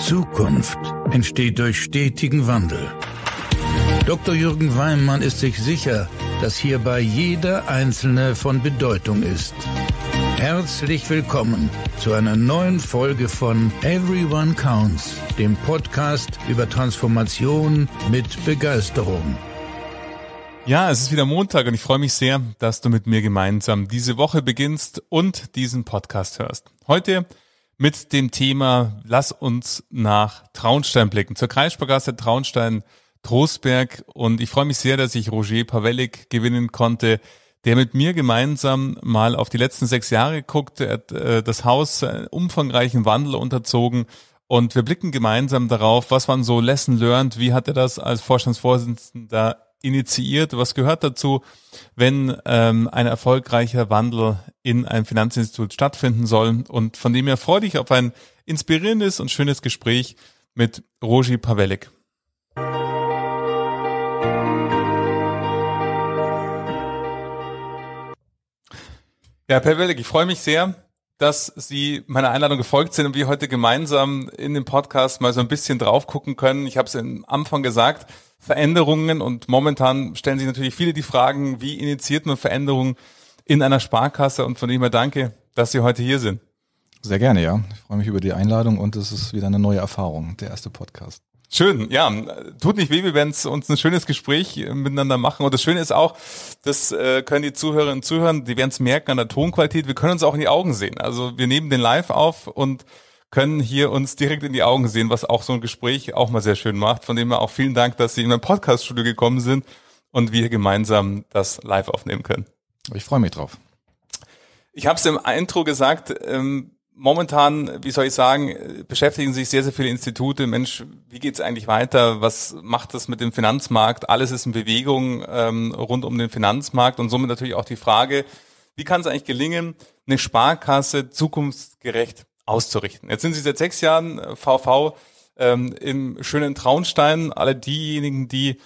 Zukunft entsteht durch stetigen Wandel. Dr. Jürgen Weimann ist sich sicher, dass hierbei jeder Einzelne von Bedeutung ist. Herzlich willkommen zu einer neuen Folge von Everyone Counts, dem Podcast über Transformation mit Begeisterung. Ja, es ist wieder Montag und ich freue mich sehr, dass du mit mir gemeinsam diese Woche beginnst und diesen Podcast hörst. Heute mit dem Thema Lass uns nach Traunstein blicken. Zur Kreissparkasse Traunstein Trostberg und ich freue mich sehr, dass ich Roger Pavelik gewinnen konnte, der mit mir gemeinsam mal auf die letzten sechs Jahre guckt. Er hat äh, das Haus äh, umfangreichen Wandel unterzogen und wir blicken gemeinsam darauf, was waren so Lesson learned, wie hat er das als Vorstandsvorsitzender initiiert. Was gehört dazu, wenn ähm, ein erfolgreicher Wandel in einem Finanzinstitut stattfinden soll? Und von dem her freue dich auf ein inspirierendes und schönes Gespräch mit Rogi Pavelik. Ja, Pavelik, ich freue mich sehr, dass Sie meiner Einladung gefolgt sind und wir heute gemeinsam in dem Podcast mal so ein bisschen drauf gucken können. Ich habe es am Anfang gesagt, Veränderungen und momentan stellen sich natürlich viele die Fragen, wie initiiert man Veränderungen in einer Sparkasse und von dem her danke, dass Sie heute hier sind. Sehr gerne, ja. Ich freue mich über die Einladung und es ist wieder eine neue Erfahrung, der erste Podcast. Schön, ja. Tut nicht weh, wir werden uns ein schönes Gespräch äh, miteinander machen. Und das Schöne ist auch, das äh, können die Zuhörerinnen und Zuhörer, die werden es merken an der Tonqualität, wir können uns auch in die Augen sehen. Also wir nehmen den live auf und können hier uns direkt in die Augen sehen, was auch so ein Gespräch auch mal sehr schön macht. Von dem her auch vielen Dank, dass Sie in mein Podcaststudio gekommen sind und wir gemeinsam das live aufnehmen können. Ich freue mich drauf. Ich habe es im Intro gesagt, ähm, momentan, wie soll ich sagen, beschäftigen sich sehr, sehr viele Institute. Mensch, wie geht's eigentlich weiter? Was macht das mit dem Finanzmarkt? Alles ist in Bewegung ähm, rund um den Finanzmarkt und somit natürlich auch die Frage, wie kann es eigentlich gelingen, eine Sparkasse zukunftsgerecht auszurichten? Jetzt sind Sie seit sechs Jahren VV äh, ähm, im schönen Traunstein. Alle diejenigen, die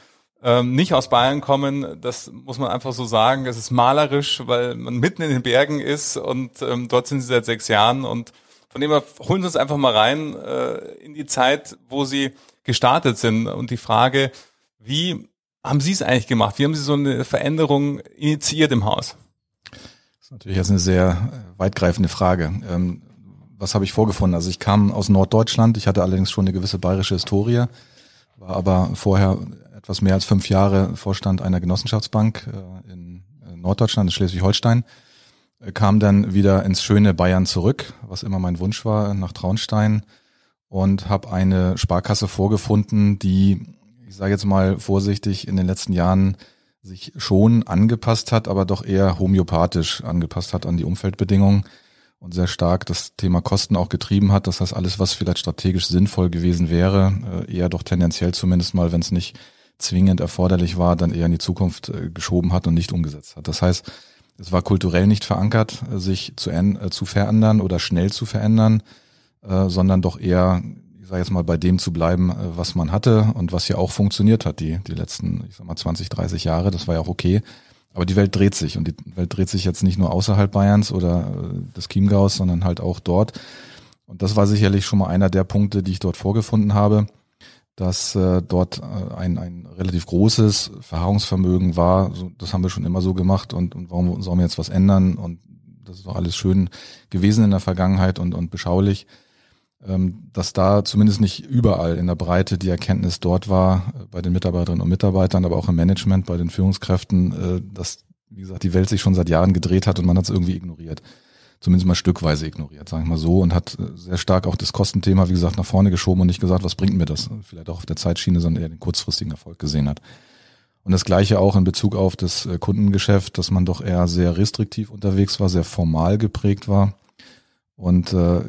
ähm, nicht aus Bayern kommen, das muss man einfach so sagen. Es ist malerisch, weil man mitten in den Bergen ist und ähm, dort sind sie seit sechs Jahren und von dem her holen sie uns einfach mal rein äh, in die Zeit, wo sie gestartet sind und die Frage, wie haben Sie es eigentlich gemacht? Wie haben Sie so eine Veränderung initiiert im Haus? Das ist natürlich jetzt eine sehr äh, weitgreifende Frage. Ähm, was habe ich vorgefunden? Also ich kam aus Norddeutschland, ich hatte allerdings schon eine gewisse bayerische Historie, war aber vorher etwas mehr als fünf Jahre Vorstand einer Genossenschaftsbank äh, in äh, Norddeutschland, in Schleswig-Holstein, äh, kam dann wieder ins schöne Bayern zurück, was immer mein Wunsch war, nach Traunstein und habe eine Sparkasse vorgefunden, die, ich sage jetzt mal vorsichtig, in den letzten Jahren sich schon angepasst hat, aber doch eher homöopathisch angepasst hat an die Umfeldbedingungen und sehr stark das Thema Kosten auch getrieben hat. Das heißt, alles, was vielleicht strategisch sinnvoll gewesen wäre, eher doch tendenziell zumindest mal, wenn es nicht zwingend erforderlich war, dann eher in die Zukunft äh, geschoben hat und nicht umgesetzt hat. Das heißt, es war kulturell nicht verankert, äh, sich zu, äh, zu verändern oder schnell zu verändern, sondern doch eher, ich sage jetzt mal, bei dem zu bleiben, was man hatte und was ja auch funktioniert hat, die, die letzten, ich sag mal, 20, 30 Jahre. Das war ja auch okay. Aber die Welt dreht sich und die Welt dreht sich jetzt nicht nur außerhalb Bayerns oder des Chiemgaus, sondern halt auch dort. Und das war sicherlich schon mal einer der Punkte, die ich dort vorgefunden habe dass äh, dort äh, ein, ein relativ großes Verharrungsvermögen war. So, das haben wir schon immer so gemacht und, und warum sollen wir jetzt was ändern? Und das ist doch alles schön gewesen in der Vergangenheit und, und beschaulich. Ähm, dass da zumindest nicht überall in der Breite die Erkenntnis dort war, äh, bei den Mitarbeiterinnen und Mitarbeitern, aber auch im Management, bei den Führungskräften, äh, dass, wie gesagt, die Welt sich schon seit Jahren gedreht hat und man hat es irgendwie ignoriert zumindest mal stückweise ignoriert, sagen ich mal so, und hat äh, sehr stark auch das Kostenthema, wie gesagt, nach vorne geschoben und nicht gesagt, was bringt mir das? Vielleicht auch auf der Zeitschiene, sondern eher den kurzfristigen Erfolg gesehen hat. Und das gleiche auch in Bezug auf das äh, Kundengeschäft, dass man doch eher sehr restriktiv unterwegs war, sehr formal geprägt war und äh,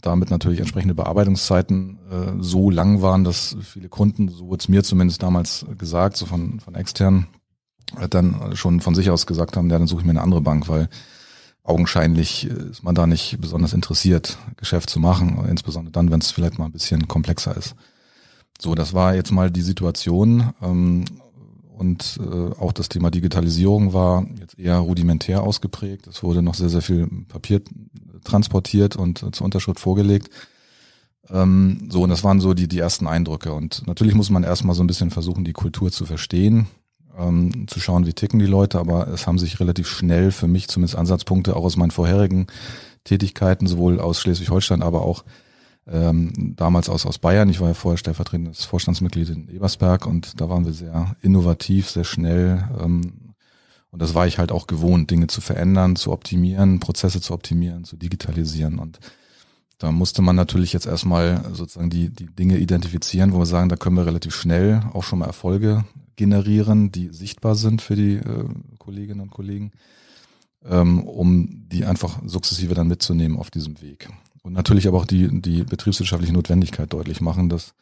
damit natürlich entsprechende Bearbeitungszeiten äh, so lang waren, dass viele Kunden, so wurde es mir zumindest damals gesagt, so von, von externen, äh, dann schon von sich aus gesagt haben, ja, dann suche ich mir eine andere Bank, weil augenscheinlich äh, ist man da nicht besonders interessiert, Geschäft zu machen, insbesondere dann, wenn es vielleicht mal ein bisschen komplexer ist. So, das war jetzt mal die Situation ähm, und äh, auch das Thema Digitalisierung war jetzt eher rudimentär ausgeprägt. Es wurde noch sehr, sehr viel Papier transportiert und äh, zur Unterschrift vorgelegt. Ähm, so, und das waren so die, die ersten Eindrücke. Und natürlich muss man erstmal so ein bisschen versuchen, die Kultur zu verstehen ähm, zu schauen, wie ticken die Leute, aber es haben sich relativ schnell für mich zumindest Ansatzpunkte auch aus meinen vorherigen Tätigkeiten, sowohl aus Schleswig-Holstein, aber auch ähm, damals aus, aus Bayern. Ich war ja vorher stellvertretendes Vorstandsmitglied in Ebersberg und da waren wir sehr innovativ, sehr schnell. Ähm, und das war ich halt auch gewohnt, Dinge zu verändern, zu optimieren, Prozesse zu optimieren, zu digitalisieren. Und da musste man natürlich jetzt erstmal sozusagen die, die Dinge identifizieren, wo wir sagen, da können wir relativ schnell auch schon mal Erfolge generieren, die sichtbar sind für die äh, Kolleginnen und Kollegen, ähm, um die einfach sukzessive dann mitzunehmen auf diesem Weg. Und natürlich aber auch die, die betriebswirtschaftliche Notwendigkeit deutlich machen, dass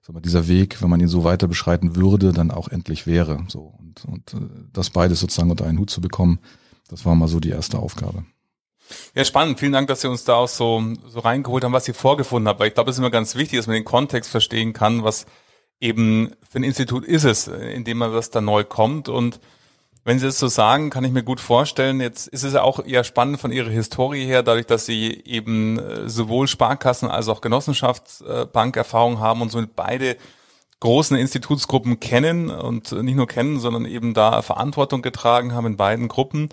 sag mal, dieser Weg, wenn man ihn so weiter beschreiten würde, dann auch endlich wäre. So und, und äh, das beides sozusagen unter einen Hut zu bekommen, das war mal so die erste Aufgabe. Ja, spannend. Vielen Dank, dass Sie uns da auch so, so reingeholt haben, was Sie vorgefunden haben. Weil ich glaube, es ist immer ganz wichtig, dass man den Kontext verstehen kann, was, eben für ein Institut ist es, indem man das dann neu kommt. Und wenn Sie das so sagen, kann ich mir gut vorstellen, jetzt ist es ja auch eher spannend von Ihrer Historie her, dadurch, dass Sie eben äh, sowohl Sparkassen als auch Genossenschaftsbankerfahrung haben und somit beide großen Institutsgruppen kennen und nicht nur kennen, sondern eben da Verantwortung getragen haben in beiden Gruppen.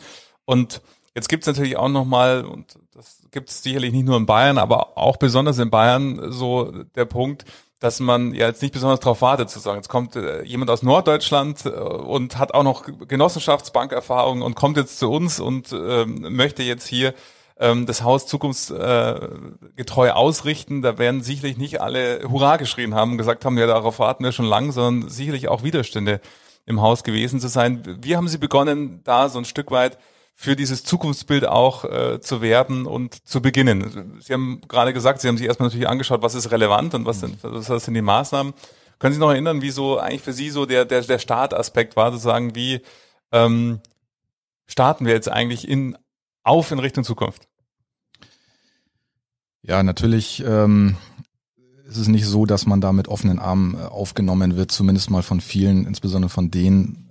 Und Jetzt gibt es natürlich auch nochmal, und das gibt es sicherlich nicht nur in Bayern, aber auch besonders in Bayern so der Punkt, dass man ja jetzt nicht besonders darauf wartet zu sagen, jetzt kommt äh, jemand aus Norddeutschland äh, und hat auch noch Genossenschaftsbankerfahrung und kommt jetzt zu uns und äh, möchte jetzt hier ähm, das Haus zukunftsgetreu äh, ausrichten. Da werden sicherlich nicht alle Hurra geschrien haben und gesagt haben, ja, darauf warten wir schon lang, sondern sicherlich auch Widerstände im Haus gewesen zu sein. Wir haben Sie begonnen, da so ein Stück weit für dieses Zukunftsbild auch äh, zu werben und zu beginnen. Sie haben gerade gesagt, Sie haben sich erstmal natürlich angeschaut, was ist relevant und was mhm. sind, was sind die Maßnahmen. Können Sie sich noch erinnern, wie so eigentlich für Sie so der, der, der Startaspekt war, sozusagen, wie ähm, starten wir jetzt eigentlich in, auf in Richtung Zukunft? Ja, natürlich ähm, ist es nicht so, dass man da mit offenen Armen äh, aufgenommen wird, zumindest mal von vielen, insbesondere von denen,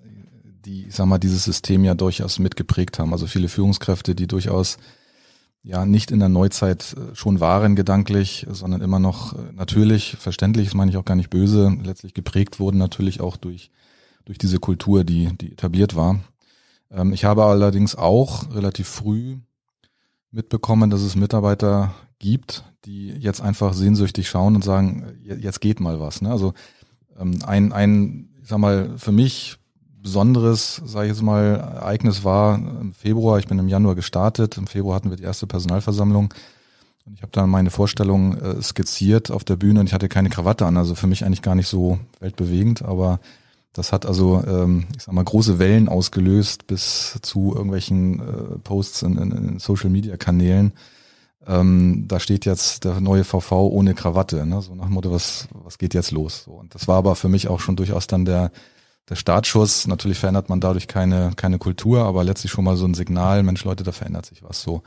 die, ich sag mal, dieses System ja durchaus mitgeprägt haben. Also viele Führungskräfte, die durchaus ja nicht in der Neuzeit äh, schon waren gedanklich, sondern immer noch äh, natürlich, verständlich, das meine ich auch gar nicht böse, letztlich geprägt wurden natürlich auch durch, durch diese Kultur, die, die etabliert war. Ähm, ich habe allerdings auch relativ früh mitbekommen, dass es Mitarbeiter gibt, die jetzt einfach sehnsüchtig schauen und sagen, äh, jetzt geht mal was. Ne? Also ähm, ein, ein, ich sag mal, für mich besonderes, sage ich jetzt mal, Ereignis war im Februar. Ich bin im Januar gestartet. Im Februar hatten wir die erste Personalversammlung. Und ich habe dann meine Vorstellung äh, skizziert auf der Bühne und ich hatte keine Krawatte an. Also für mich eigentlich gar nicht so weltbewegend, aber das hat also, ähm, ich sag mal, große Wellen ausgelöst bis zu irgendwelchen äh, Posts in, in, in Social-Media-Kanälen. Ähm, da steht jetzt der neue VV ohne Krawatte, ne? so nach dem Motto, was, was geht jetzt los? So, und das war aber für mich auch schon durchaus dann der, der Startschuss, natürlich verändert man dadurch keine, keine Kultur, aber letztlich schon mal so ein Signal, Mensch Leute, da verändert sich was so.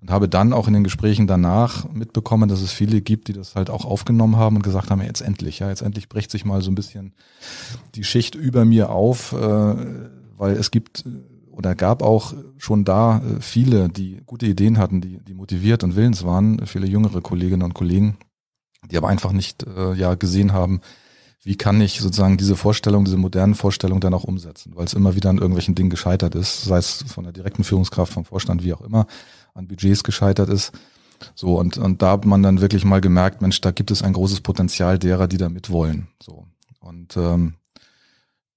Und habe dann auch in den Gesprächen danach mitbekommen, dass es viele gibt, die das halt auch aufgenommen haben und gesagt haben, jetzt endlich, ja, jetzt endlich bricht sich mal so ein bisschen die Schicht über mir auf, äh, weil es gibt äh, oder gab auch schon da äh, viele, die gute Ideen hatten, die, die motiviert und willens waren, viele jüngere Kolleginnen und Kollegen, die aber einfach nicht äh, ja gesehen haben, wie kann ich sozusagen diese Vorstellung, diese modernen Vorstellungen dann auch umsetzen, weil es immer wieder an irgendwelchen Dingen gescheitert ist, sei es von der direkten Führungskraft, vom Vorstand, wie auch immer, an Budgets gescheitert ist. So, und, und da hat man dann wirklich mal gemerkt, Mensch, da gibt es ein großes Potenzial derer, die da mitwollen. So. Und ähm,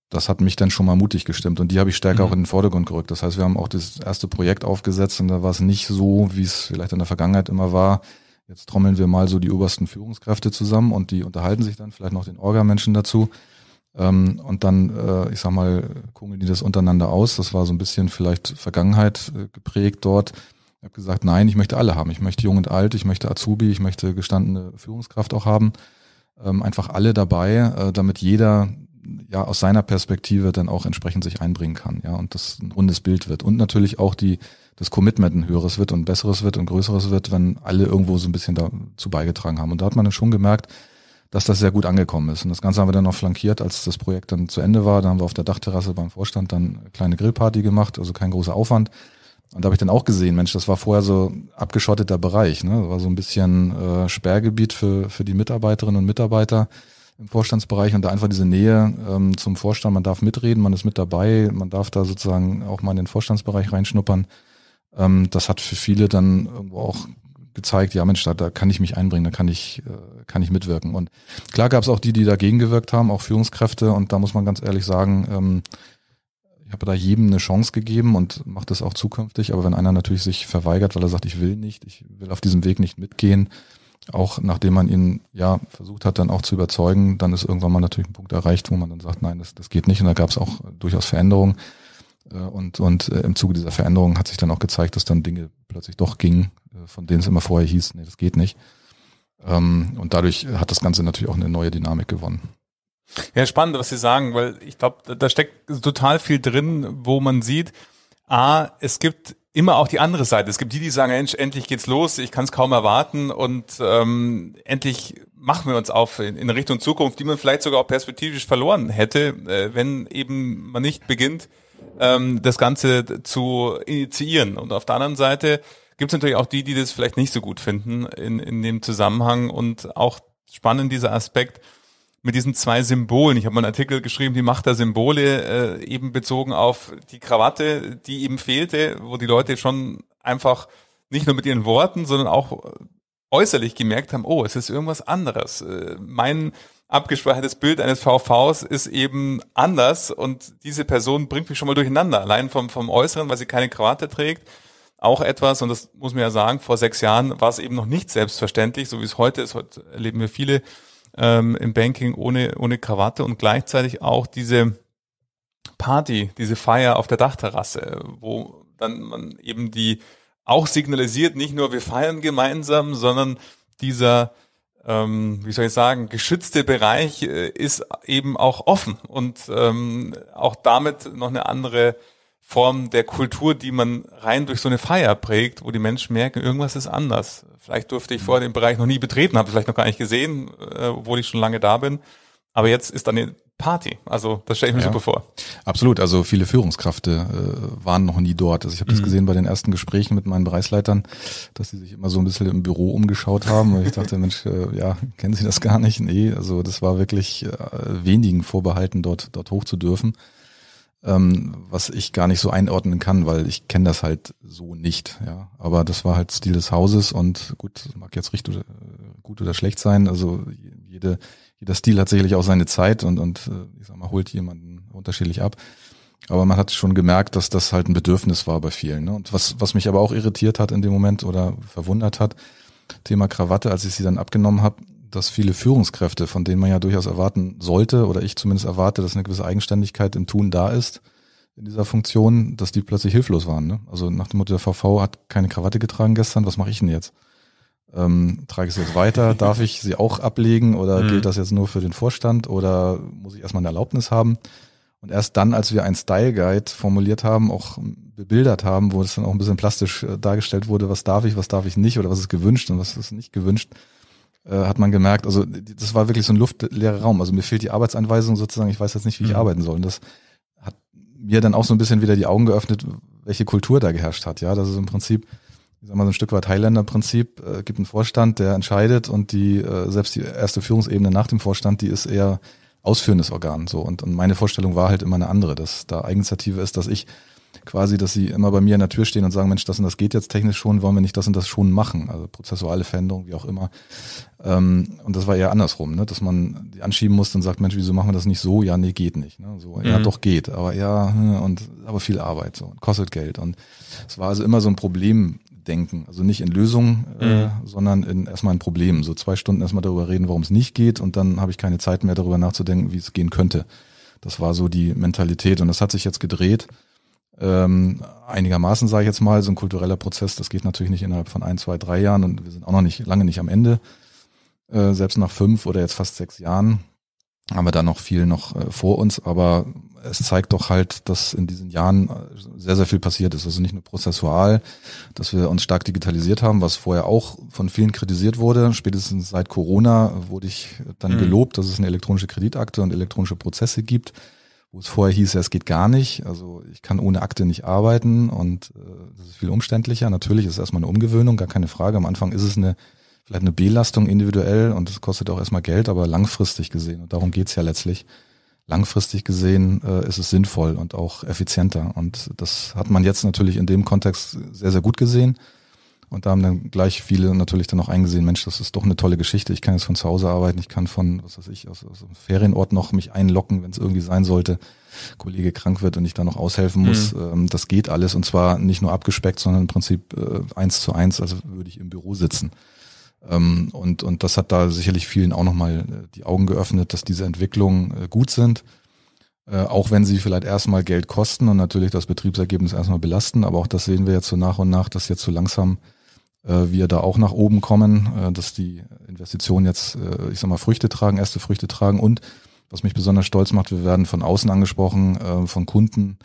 das hat mich dann schon mal mutig gestimmt und die habe ich stärker mhm. auch in den Vordergrund gerückt. Das heißt, wir haben auch das erste Projekt aufgesetzt und da war es nicht so, wie es vielleicht in der Vergangenheit immer war, Jetzt trommeln wir mal so die obersten Führungskräfte zusammen und die unterhalten sich dann, vielleicht noch den Orga-Menschen dazu. Ähm, und dann, äh, ich sag mal, kungeln die das untereinander aus. Das war so ein bisschen vielleicht Vergangenheit äh, geprägt dort. Ich habe gesagt, nein, ich möchte alle haben. Ich möchte jung und alt, ich möchte Azubi, ich möchte gestandene Führungskraft auch haben. Ähm, einfach alle dabei, äh, damit jeder ja aus seiner Perspektive dann auch entsprechend sich einbringen kann, ja, und das ein rundes Bild wird. Und natürlich auch die, das Commitment ein höheres wird und besseres wird und größeres wird, wenn alle irgendwo so ein bisschen dazu beigetragen haben. Und da hat man dann schon gemerkt, dass das sehr gut angekommen ist. Und das Ganze haben wir dann noch flankiert, als das Projekt dann zu Ende war. Da haben wir auf der Dachterrasse beim Vorstand dann eine kleine Grillparty gemacht, also kein großer Aufwand. Und da habe ich dann auch gesehen, Mensch, das war vorher so abgeschotteter Bereich, ne? Das war so ein bisschen äh, Sperrgebiet für, für die Mitarbeiterinnen und Mitarbeiter im Vorstandsbereich und da einfach diese Nähe ähm, zum Vorstand, man darf mitreden, man ist mit dabei, man darf da sozusagen auch mal in den Vorstandsbereich reinschnuppern. Ähm, das hat für viele dann irgendwo auch gezeigt, ja Mensch, da, da kann ich mich einbringen, da kann ich, äh, kann ich mitwirken. Und klar gab es auch die, die dagegen gewirkt haben, auch Führungskräfte. Und da muss man ganz ehrlich sagen, ähm, ich habe da jedem eine Chance gegeben und mache das auch zukünftig. Aber wenn einer natürlich sich verweigert, weil er sagt, ich will nicht, ich will auf diesem Weg nicht mitgehen, auch nachdem man ihn ja versucht hat, dann auch zu überzeugen, dann ist irgendwann mal natürlich ein Punkt erreicht, wo man dann sagt, nein, das, das geht nicht. Und da gab es auch äh, durchaus Veränderungen. Äh, und, und äh, im Zuge dieser Veränderungen hat sich dann auch gezeigt, dass dann Dinge plötzlich doch gingen, äh, von denen es immer vorher hieß, nee, das geht nicht. Ähm, und dadurch hat das Ganze natürlich auch eine neue Dynamik gewonnen. Ja, spannend, was Sie sagen, weil ich glaube, da steckt total viel drin, wo man sieht, A, es gibt immer auch die andere Seite. Es gibt die, die sagen, Mensch, endlich geht's los, ich kann es kaum erwarten und ähm, endlich machen wir uns auf in, in Richtung Zukunft, die man vielleicht sogar auch perspektivisch verloren hätte, äh, wenn eben man nicht beginnt, ähm, das Ganze zu initiieren. Und auf der anderen Seite gibt es natürlich auch die, die das vielleicht nicht so gut finden in, in dem Zusammenhang und auch spannend dieser Aspekt, mit diesen zwei Symbolen. Ich habe mal einen Artikel geschrieben, die Macht der Symbole, äh, eben bezogen auf die Krawatte, die eben fehlte, wo die Leute schon einfach nicht nur mit ihren Worten, sondern auch äußerlich gemerkt haben, oh, es ist irgendwas anderes. Äh, mein abgespeichertes Bild eines VVs ist eben anders und diese Person bringt mich schon mal durcheinander. Allein vom, vom Äußeren, weil sie keine Krawatte trägt. Auch etwas, und das muss man ja sagen, vor sechs Jahren war es eben noch nicht selbstverständlich, so wie es heute ist. Heute erleben wir viele ähm, im Banking ohne, ohne Krawatte und gleichzeitig auch diese Party, diese Feier auf der Dachterrasse, wo dann man eben die auch signalisiert, nicht nur wir feiern gemeinsam, sondern dieser, ähm, wie soll ich sagen, geschützte Bereich äh, ist eben auch offen und ähm, auch damit noch eine andere Form der Kultur, die man rein durch so eine Feier prägt, wo die Menschen merken, irgendwas ist anders. Vielleicht durfte ich vorher den Bereich noch nie betreten, habe vielleicht noch gar nicht gesehen, äh, obwohl ich schon lange da bin. Aber jetzt ist dann eine Party. Also das stelle ich mir ja. super vor. Absolut. Also viele Führungskräfte äh, waren noch nie dort. Also ich habe mhm. das gesehen bei den ersten Gesprächen mit meinen Bereichsleitern, dass sie sich immer so ein bisschen im Büro umgeschaut haben. Und ich dachte, Mensch, äh, ja, kennen Sie das gar nicht? Nee, also das war wirklich äh, wenigen vorbehalten, dort, dort hoch zu dürfen ähm, was ich gar nicht so einordnen kann, weil ich kenne das halt so nicht. Ja, aber das war halt Stil des Hauses und gut, mag jetzt richtig oder, äh, gut oder schlecht sein. Also jede, jeder Stil hat sicherlich auch seine Zeit und und äh, ich sag mal holt jemanden unterschiedlich ab. Aber man hat schon gemerkt, dass das halt ein Bedürfnis war bei vielen. Ne? Und was was mich aber auch irritiert hat in dem Moment oder verwundert hat, Thema Krawatte, als ich sie dann abgenommen habe, dass viele Führungskräfte, von denen man ja durchaus erwarten sollte, oder ich zumindest erwarte, dass eine gewisse Eigenständigkeit im Tun da ist, in dieser Funktion, dass die plötzlich hilflos waren. Ne? Also nach dem Motto, der VV hat keine Krawatte getragen gestern, was mache ich denn jetzt? Ähm, trage ich sie jetzt weiter? Darf ich sie auch ablegen oder mhm. gilt das jetzt nur für den Vorstand oder muss ich erstmal eine Erlaubnis haben? Und erst dann, als wir ein Style Guide formuliert haben, auch bebildert haben, wo es dann auch ein bisschen plastisch äh, dargestellt wurde, was darf ich, was darf ich nicht oder was ist gewünscht und was ist nicht gewünscht, äh, hat man gemerkt, also das war wirklich so ein luftleerer Raum. Also mir fehlt die Arbeitsanweisung sozusagen, ich weiß jetzt nicht, wie ich mhm. arbeiten soll. Und das hat mir dann auch so ein bisschen wieder die Augen geöffnet, welche Kultur da geherrscht hat. Ja, das ist im Prinzip, ich sag mal, so ein Stück weit Highlander-Prinzip, äh, gibt einen Vorstand, der entscheidet und die, äh, selbst die erste Führungsebene nach dem Vorstand, die ist eher ausführendes Organ. So. Und, und meine Vorstellung war halt immer eine andere, dass da Eigeninitiative ist, dass ich quasi, dass sie immer bei mir an der Tür stehen und sagen, Mensch, das und das geht jetzt technisch schon, wollen wir nicht das und das schon machen? Also prozessuale Veränderung, wie auch immer. Ähm, und das war eher andersrum, ne? dass man die anschieben musste und sagt, Mensch, wieso machen wir das nicht so? Ja, nee, geht nicht. Ne? So, mhm. ja, doch geht, aber ja, und aber viel Arbeit so und kostet Geld. Und es war also immer so ein Problemdenken, also nicht in Lösungen, äh, mhm. äh, sondern in erstmal in Problemen. So zwei Stunden erstmal darüber reden, warum es nicht geht, und dann habe ich keine Zeit mehr darüber nachzudenken, wie es gehen könnte. Das war so die Mentalität und das hat sich jetzt gedreht ähm, einigermaßen, sage ich jetzt mal, so ein kultureller Prozess, das geht natürlich nicht innerhalb von ein, zwei, drei Jahren und wir sind auch noch nicht lange nicht am Ende. Äh, selbst nach fünf oder jetzt fast sechs Jahren haben wir da noch viel noch äh, vor uns, aber es zeigt doch halt, dass in diesen Jahren äh, sehr, sehr viel passiert ist. Also nicht nur prozessual, dass wir uns stark digitalisiert haben, was vorher auch von vielen kritisiert wurde. Spätestens seit Corona wurde ich dann mhm. gelobt, dass es eine elektronische Kreditakte und elektronische Prozesse gibt wo es vorher hieß, ja, es geht gar nicht, also ich kann ohne Akte nicht arbeiten und äh, das ist viel umständlicher. Natürlich ist es erstmal eine Umgewöhnung, gar keine Frage. Am Anfang ist es eine vielleicht eine Belastung individuell und es kostet auch erstmal Geld, aber langfristig gesehen, und darum geht's ja letztlich, langfristig gesehen äh, ist es sinnvoll und auch effizienter. Und das hat man jetzt natürlich in dem Kontext sehr, sehr gut gesehen. Und da haben dann gleich viele natürlich dann auch eingesehen, Mensch, das ist doch eine tolle Geschichte. Ich kann jetzt von zu Hause arbeiten, ich kann von, was weiß ich, aus, aus einem Ferienort noch mich einlocken, wenn es irgendwie sein sollte. Kollege krank wird und ich da noch aushelfen muss. Mhm. Ähm, das geht alles und zwar nicht nur abgespeckt, sondern im Prinzip äh, eins zu eins, also würde ich im Büro sitzen. Ähm, und, und das hat da sicherlich vielen auch nochmal äh, die Augen geöffnet, dass diese Entwicklungen äh, gut sind. auch wenn sie vielleicht erstmal Geld kosten und natürlich das Betriebsergebnis erstmal belasten, aber auch das sehen wir jetzt so nach und nach, dass jetzt so langsam äh, wir da auch nach oben kommen, äh, dass die Investitionen jetzt, äh, ich sag mal, Früchte tragen, erste Früchte tragen und was mich besonders stolz macht, wir werden von außen angesprochen, von Kunden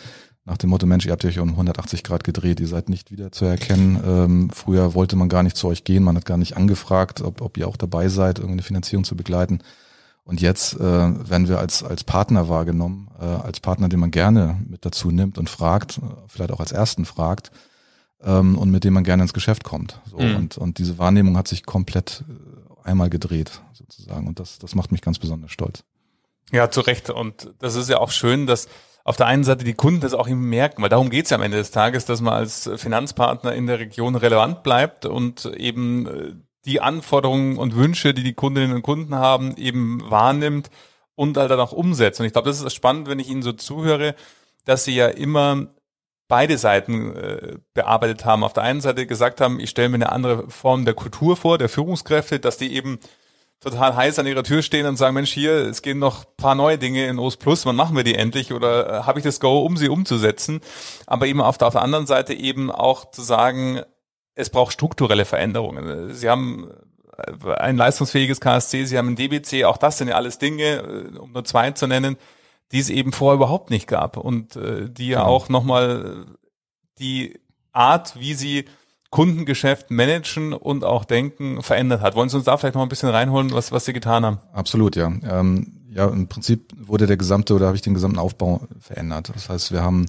nach dem Motto, Mensch, ihr habt euch um 180 Grad gedreht, ihr seid nicht wieder zu erkennen. Ähm, früher wollte man gar nicht zu euch gehen, man hat gar nicht angefragt, ob, ob ihr auch dabei seid, irgendeine Finanzierung zu begleiten. Und jetzt äh, werden wir als, als Partner wahrgenommen, als Partner, den man gerne mit dazu nimmt und fragt, vielleicht auch als ersten fragt ähm, und mit dem man gerne ins Geschäft kommt. So, mhm. und, und diese Wahrnehmung hat sich komplett äh, einmal gedreht, sozusagen. Und das, das macht mich ganz besonders stolz. Ja, zu Recht. Und das ist ja auch schön, dass auf der einen Seite die Kunden das auch eben merken, weil darum geht es ja am Ende des Tages, dass man als Finanzpartner in der Region relevant bleibt und eben äh, die Anforderungen und Wünsche, die die Kundinnen und Kunden haben, eben wahrnimmt und halt dann auch umsetzt. Und ich glaube, das ist spannend, wenn ich Ihnen so zuhöre, dass Sie ja immer beide Seiten äh, bearbeitet haben. Auf der einen Seite gesagt haben, ich stelle mir eine andere Form der Kultur vor, der Führungskräfte, dass die eben total heiß an ihrer Tür stehen und sagen, Mensch, hier, es gehen noch ein paar neue Dinge in OS Plus, wann machen wir die endlich oder äh, habe ich das Go, um sie umzusetzen? Aber eben auf der, auf der anderen Seite eben auch zu sagen, es braucht strukturelle Veränderungen. Sie haben äh, ein leistungsfähiges KSC, sie haben ein DBC, auch das sind ja alles Dinge, äh, um nur zwei zu nennen, die es eben vorher überhaupt nicht gab und äh, die ja genau. auch nochmal die Art, wie sie Kundengeschäft managen und auch denken, verändert hat. Wollen Sie uns da vielleicht noch ein bisschen reinholen, was, was Sie getan haben? Absolut, ja. Ähm, ja, im Prinzip wurde der gesamte oder habe ich den gesamten Aufbau verändert. Das heißt, wir haben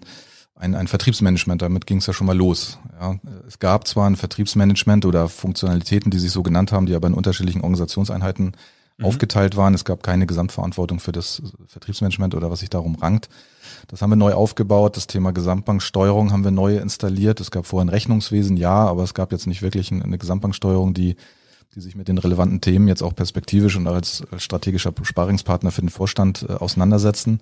ein, ein Vertriebsmanagement, damit ging es ja schon mal los. Ja, es gab zwar ein Vertriebsmanagement oder Funktionalitäten, die sich so genannt haben, die aber in unterschiedlichen Organisationseinheiten mhm. aufgeteilt waren. Es gab keine Gesamtverantwortung für das Vertriebsmanagement oder was sich darum rankt. Das haben wir neu aufgebaut. Das Thema Gesamtbanksteuerung haben wir neu installiert. Es gab vorher ein Rechnungswesen, ja, aber es gab jetzt nicht wirklich eine Gesamtbanksteuerung, die die sich mit den relevanten Themen jetzt auch perspektivisch und als strategischer Sparingspartner für den Vorstand äh, auseinandersetzen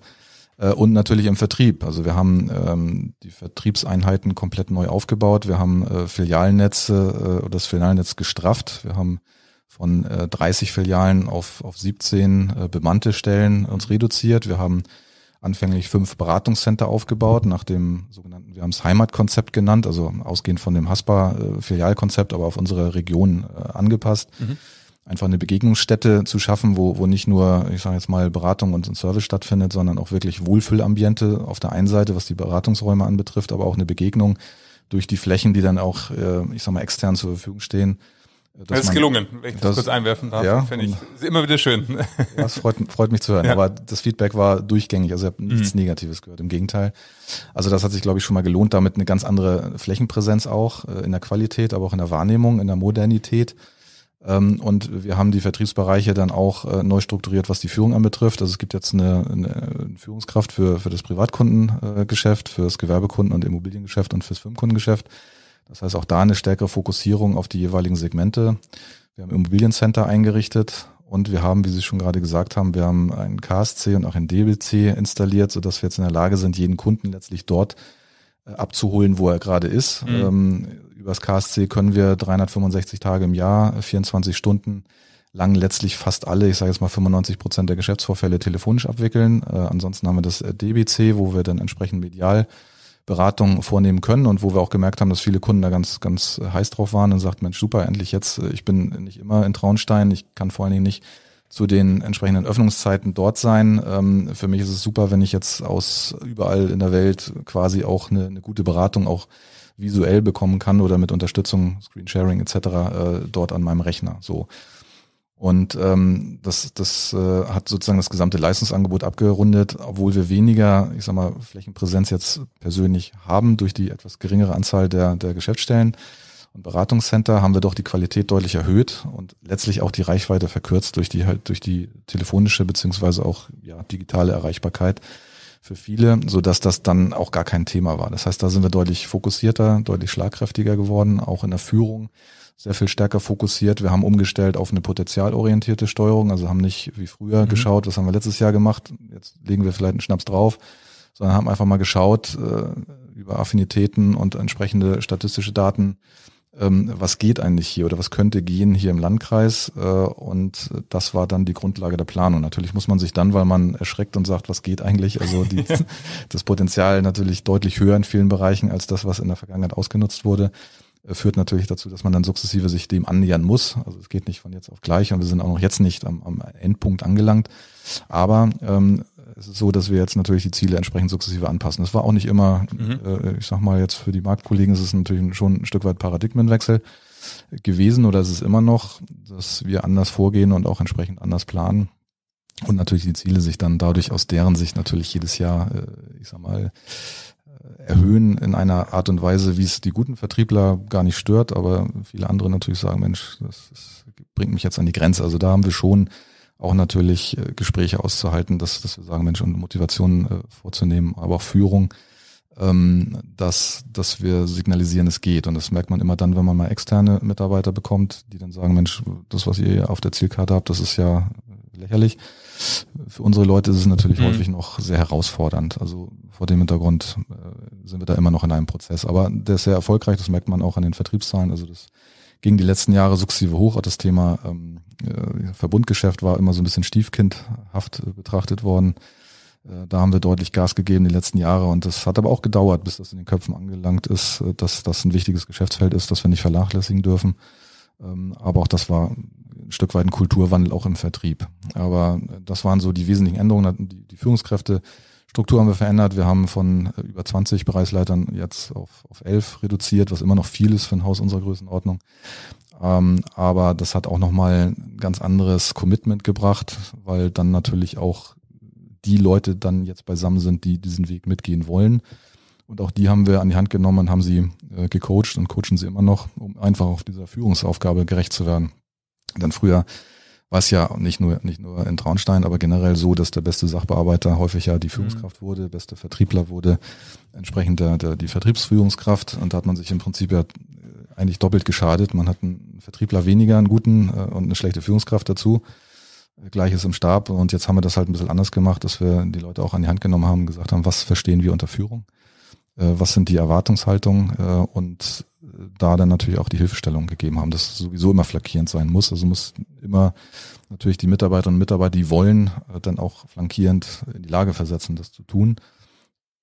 äh, und natürlich im Vertrieb. Also wir haben ähm, die Vertriebseinheiten komplett neu aufgebaut. Wir haben äh, Filialnetze, äh, oder das Filialnetz gestrafft. Wir haben von äh, 30 Filialen auf, auf 17 äh, bemannte Stellen uns reduziert. Wir haben anfänglich fünf Beratungscenter aufgebaut, nach dem sogenannten, wir haben es Heimatkonzept genannt, also ausgehend von dem Haspa-Filialkonzept, äh, aber auf unsere Region äh, angepasst. Mhm. Einfach eine Begegnungsstätte zu schaffen, wo, wo nicht nur, ich sage jetzt mal, Beratung und Service stattfindet, sondern auch wirklich Wohlfühlambiente auf der einen Seite, was die Beratungsräume anbetrifft, aber auch eine Begegnung durch die Flächen, die dann auch, äh, ich sag mal, extern zur Verfügung stehen, das ist gelungen, wenn ich das, das, kurz einwerfen darf, ja, finde ich. Ist immer wieder schön. Das freut, freut mich zu hören. Ja. Aber das Feedback war durchgängig, also ich habe nichts mhm. Negatives gehört, im Gegenteil. Also das hat sich, glaube ich, schon mal gelohnt, damit eine ganz andere Flächenpräsenz auch äh, in der Qualität, aber auch in der Wahrnehmung, in der Modernität. Ähm, und wir haben die Vertriebsbereiche dann auch äh, neu strukturiert, was die Führung anbetrifft. Also es gibt jetzt eine, eine Führungskraft für, für das Privatkundengeschäft, äh, für das Gewerbekunden- und Immobiliengeschäft und fürs Firmenkundengeschäft. Das heißt auch da eine stärkere Fokussierung auf die jeweiligen Segmente. Wir haben Immobiliencenter eingerichtet und wir haben, wie Sie schon gerade gesagt haben, wir haben einen KSC und auch einen DBC installiert, sodass wir jetzt in der Lage sind, jeden Kunden letztlich dort äh, abzuholen, wo er gerade ist. Mhm. Ähm, über das KSC können wir 365 Tage im Jahr, 24 Stunden lang letztlich fast alle, ich sage jetzt mal 95 Prozent der Geschäftsvorfälle telefonisch abwickeln. Äh, ansonsten haben wir das äh, DBC, wo wir dann entsprechend medial Beratung vornehmen können und wo wir auch gemerkt haben, dass viele Kunden da ganz, ganz äh, heiß drauf waren und sagt, Mensch, super, endlich jetzt, äh, ich bin nicht immer in Traunstein, ich kann vor allen Dingen nicht zu den entsprechenden Öffnungszeiten dort sein. Ähm, für mich ist es super, wenn ich jetzt aus überall in der Welt quasi auch eine, eine gute Beratung auch visuell bekommen kann oder mit Unterstützung, Screensharing etc. Äh, dort an meinem Rechner. So. Und ähm, das, das äh, hat sozusagen das gesamte Leistungsangebot abgerundet, obwohl wir weniger, ich sag mal, Flächenpräsenz jetzt persönlich haben durch die etwas geringere Anzahl der, der Geschäftsstellen und Beratungscenter, haben wir doch die Qualität deutlich erhöht und letztlich auch die Reichweite verkürzt durch die halt durch die telefonische beziehungsweise auch ja, digitale Erreichbarkeit für viele, so dass das dann auch gar kein Thema war. Das heißt, da sind wir deutlich fokussierter, deutlich schlagkräftiger geworden, auch in der Führung sehr viel stärker fokussiert. Wir haben umgestellt auf eine potenzialorientierte Steuerung, also haben nicht wie früher mhm. geschaut, was haben wir letztes Jahr gemacht, jetzt legen wir vielleicht einen Schnaps drauf, sondern haben einfach mal geschaut äh, über Affinitäten und entsprechende statistische Daten, ähm, was geht eigentlich hier oder was könnte gehen hier im Landkreis. Äh, und das war dann die Grundlage der Planung. Natürlich muss man sich dann, weil man erschreckt und sagt, was geht eigentlich, also die, das Potenzial natürlich deutlich höher in vielen Bereichen als das, was in der Vergangenheit ausgenutzt wurde äh, führt natürlich dazu, dass man dann sukzessive sich dem annähern muss. Also es geht nicht von jetzt auf gleich und wir sind auch noch jetzt nicht am, am Endpunkt angelangt. Aber ähm, es ist so, dass wir jetzt natürlich die Ziele entsprechend sukzessive anpassen. Das war auch nicht immer, mhm. äh, ich sag mal jetzt für die Marktkollegen ist es natürlich schon ein Stück weit Paradigmenwechsel gewesen oder ist es immer noch, dass wir anders vorgehen und auch entsprechend anders planen und natürlich die Ziele sich dann dadurch aus deren Sicht natürlich jedes Jahr, äh, ich sag mal, erhöhen in einer Art und Weise, wie es die guten Vertriebler gar nicht stört, aber viele andere natürlich sagen, Mensch, das, das bringt mich jetzt an die Grenze. Also da haben wir schon auch natürlich äh, Gespräche auszuhalten, dass, dass wir sagen, Mensch, und Motivation äh, vorzunehmen, aber auch Führung, ähm, dass, dass wir signalisieren, es geht. Und das merkt man immer dann, wenn man mal externe Mitarbeiter bekommt, die dann sagen, Mensch, das, was ihr auf der Zielkarte habt, das ist ja äh, lächerlich für unsere Leute ist es natürlich mhm. häufig noch sehr herausfordernd. Also vor dem Hintergrund äh, sind wir da immer noch in einem Prozess. Aber der ist sehr erfolgreich, das merkt man auch an den Vertriebszahlen. Also das ging die letzten Jahre sukzessive hoch. das Thema ähm, äh, Verbundgeschäft war immer so ein bisschen stiefkindhaft äh, betrachtet worden. Äh, da haben wir deutlich Gas gegeben die letzten Jahre und das hat aber auch gedauert, bis das in den Köpfen angelangt ist, äh, dass das ein wichtiges Geschäftsfeld ist, das wir nicht vernachlässigen dürfen. Ähm, aber auch das war ein Stück weit ein Kulturwandel auch im Vertrieb. Aber äh, das waren so die wesentlichen Änderungen. Die, Führungskräftestruktur haben wir verändert. Wir haben von äh, über 20 Bereichsleitern jetzt auf, auf 11 reduziert, was immer noch viel ist für ein Haus unserer Größenordnung. Ähm, aber das hat auch nochmal ein ganz anderes Commitment gebracht, weil dann natürlich auch die Leute dann jetzt beisammen sind, die diesen Weg mitgehen wollen und auch die haben wir an die Hand genommen und haben sie äh, gecoacht und coachen sie immer noch, um einfach auch dieser Führungsaufgabe gerecht zu werden. Dann früher war es ja nicht nur, nicht nur in Traunstein, aber generell so, dass der beste Sachbearbeiter häufig ja die mhm. Führungskraft mhm. wurde, beste Vertriebler wurde, entsprechend der, der, die Vertriebsführungskraft. Und da hat man sich im Prinzip ja äh, eigentlich doppelt geschadet. Man hat einen Vertriebler weniger, einen guten äh, und eine schlechte Führungskraft dazu. Äh, gleiches im Stab. Und jetzt haben wir das halt ein bisschen anders gemacht, dass wir die Leute auch an die Hand genommen haben, und gesagt haben, was verstehen wir unter Führung? Äh, was sind die Erwartungshaltungen äh, und äh, da dann natürlich auch die Hilfestellung gegeben haben, dass sowieso immer flankierend sein muss. Also muss immer natürlich die Mitarbeiterinnen und Mitarbeiter, die wollen, dann auch flankierend in die Lage versetzen, das zu tun.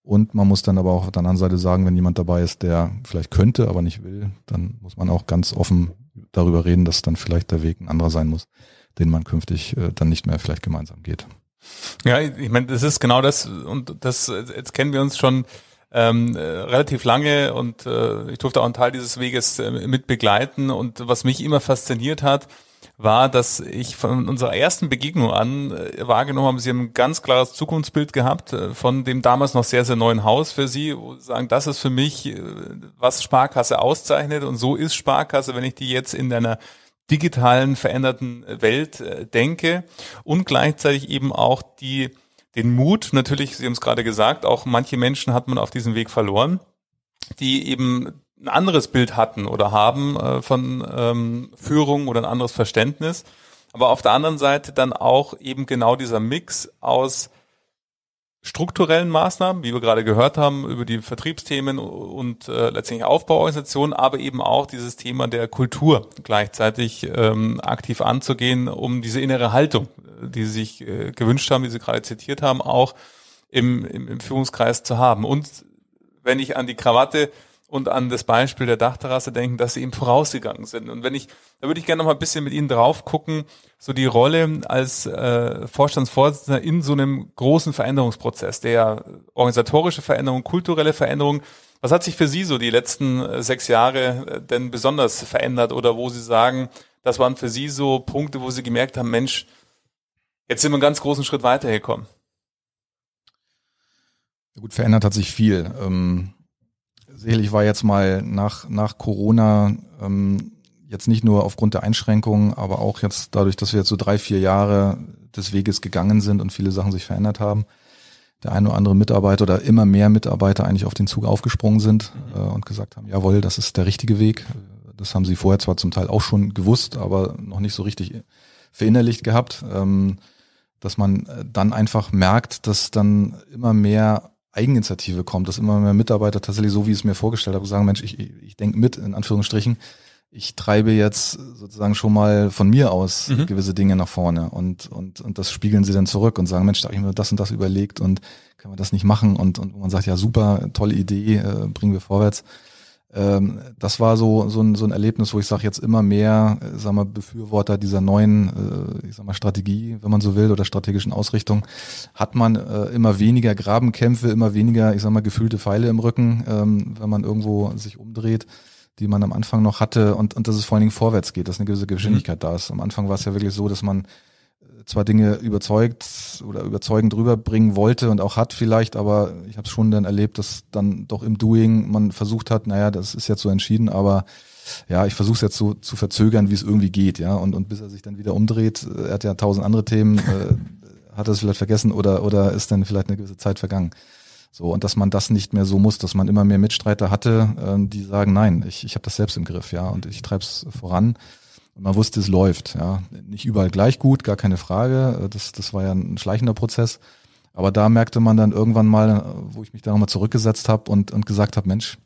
Und man muss dann aber auch auf der anderen Seite sagen, wenn jemand dabei ist, der vielleicht könnte, aber nicht will, dann muss man auch ganz offen darüber reden, dass dann vielleicht der Weg ein anderer sein muss, den man künftig dann nicht mehr vielleicht gemeinsam geht. Ja, ich meine, das ist genau das und das jetzt kennen wir uns schon ähm, äh, relativ lange und äh, ich durfte auch einen Teil dieses Weges äh, mit begleiten. Und was mich immer fasziniert hat, war, dass ich von unserer ersten Begegnung an äh, wahrgenommen habe, Sie haben ein ganz klares Zukunftsbild gehabt äh, von dem damals noch sehr, sehr neuen Haus für Sie, wo Sie sagen, das ist für mich, äh, was Sparkasse auszeichnet und so ist Sparkasse, wenn ich die jetzt in einer digitalen veränderten äh, Welt äh, denke und gleichzeitig eben auch die den Mut, natürlich, Sie haben es gerade gesagt, auch manche Menschen hat man auf diesem Weg verloren, die eben ein anderes Bild hatten oder haben äh, von ähm, Führung oder ein anderes Verständnis. Aber auf der anderen Seite dann auch eben genau dieser Mix aus strukturellen Maßnahmen, wie wir gerade gehört haben, über die Vertriebsthemen und äh, letztendlich Aufbauorganisationen, aber eben auch dieses Thema der Kultur gleichzeitig ähm, aktiv anzugehen, um diese innere Haltung, äh, die Sie sich äh, gewünscht haben, die Sie gerade zitiert haben, auch im, im, im Führungskreis zu haben. Und wenn ich an die Krawatte und an das Beispiel der Dachterrasse denken, dass sie ihm vorausgegangen sind. Und wenn ich, da würde ich gerne noch mal ein bisschen mit Ihnen drauf gucken, so die Rolle als äh, Vorstandsvorsitzender in so einem großen Veränderungsprozess, der organisatorische Veränderung, kulturelle Veränderung. Was hat sich für Sie so die letzten äh, sechs Jahre äh, denn besonders verändert oder wo Sie sagen, das waren für Sie so Punkte, wo Sie gemerkt haben, Mensch, jetzt sind wir einen ganz großen Schritt weitergekommen? Ja Gut, verändert hat sich viel. Ähm sicherlich war jetzt mal nach, nach Corona ähm, jetzt nicht nur aufgrund der Einschränkungen, aber auch jetzt dadurch, dass wir jetzt so drei, vier Jahre des Weges gegangen sind und viele Sachen sich verändert haben, der eine oder andere Mitarbeiter oder immer mehr Mitarbeiter eigentlich auf den Zug aufgesprungen sind mhm. äh, und gesagt haben, jawohl, das ist der richtige Weg. Das haben sie vorher zwar zum Teil auch schon gewusst, aber noch nicht so richtig verinnerlicht gehabt, ähm, dass man äh, dann einfach merkt, dass dann immer mehr Eigeninitiative kommt, dass immer mehr Mitarbeiter tatsächlich so, wie ich es mir vorgestellt habe, sagen, Mensch, ich, ich denke mit, in Anführungsstrichen, ich treibe jetzt sozusagen schon mal von mir aus mhm. gewisse Dinge nach vorne und, und, und das spiegeln sie dann zurück und sagen, Mensch, da habe ich mir das und das überlegt und können wir das nicht machen und, und man sagt, ja super, tolle Idee, äh, bringen wir vorwärts. Ähm, das war so, so, ein, so ein Erlebnis, wo ich sage, jetzt immer mehr äh, sag mal, Befürworter dieser neuen äh, ich sag mal, Strategie, wenn man so will, oder strategischen Ausrichtung, hat man äh, immer weniger Grabenkämpfe, immer weniger, ich sag mal, gefühlte Pfeile im Rücken, ähm, wenn man irgendwo sich umdreht die man am Anfang noch hatte und, und dass es vor allen Dingen vorwärts geht, dass eine gewisse Geschwindigkeit mhm. da ist. Am Anfang war es ja wirklich so, dass man zwar Dinge überzeugt oder überzeugend rüberbringen wollte und auch hat vielleicht, aber ich habe es schon dann erlebt, dass dann doch im Doing man versucht hat, naja, das ist jetzt so entschieden, aber ja, ich versuche es jetzt so zu verzögern, wie es irgendwie geht, ja. Und, und bis er sich dann wieder umdreht, äh, er hat ja tausend andere Themen, äh, hat er es vielleicht vergessen oder, oder ist dann vielleicht eine gewisse Zeit vergangen. So, und dass man das nicht mehr so muss, dass man immer mehr Mitstreiter hatte, äh, die sagen, nein, ich, ich habe das selbst im Griff, ja, und ich treibe es voran. Und man wusste, es läuft. Ja. Nicht überall gleich gut, gar keine Frage. Äh, das, das war ja ein schleichender Prozess. Aber da merkte man dann irgendwann mal, äh, wo ich mich da nochmal zurückgesetzt habe und, und gesagt habe, Mensch,